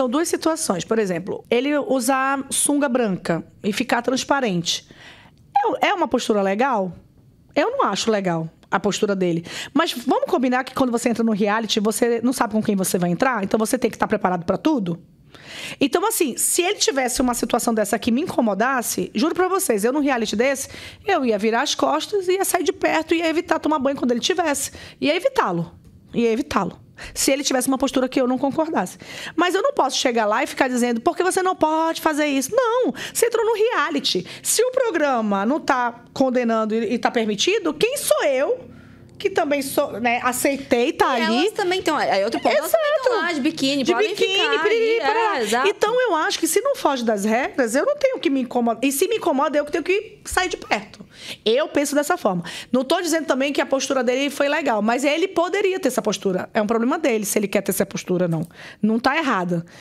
são duas situações. Por exemplo, ele usar sunga branca e ficar transparente. É, é uma postura legal? Eu não acho legal a postura dele. Mas vamos combinar que quando você entra no reality, você não sabe com quem você vai entrar, então você tem que estar preparado para tudo? Então, assim, se ele tivesse uma situação dessa que me incomodasse, juro para vocês, eu num reality desse, eu ia virar as costas, ia sair de perto, ia evitar tomar banho quando ele tivesse. Ia evitá-lo. Ia evitá-lo se ele tivesse uma postura que eu não concordasse. Mas eu não posso chegar lá e ficar dizendo, porque você não pode fazer isso. Não, você entrou no reality. Se o programa não está condenando e está permitido, quem sou eu? que também sou, né, aceitei estar tá ali. Elas também estão. Aí é, é outro ponto, Exato. elas lá de biquíni, de biquíni, ficar, é, Então eu acho que se não foge das regras, eu não tenho que me incomodar. E se me incomoda, eu que tenho que sair de perto. Eu penso dessa forma. Não estou dizendo também que a postura dele foi legal, mas ele poderia ter essa postura. É um problema dele se ele quer ter essa postura, não. Não está errada.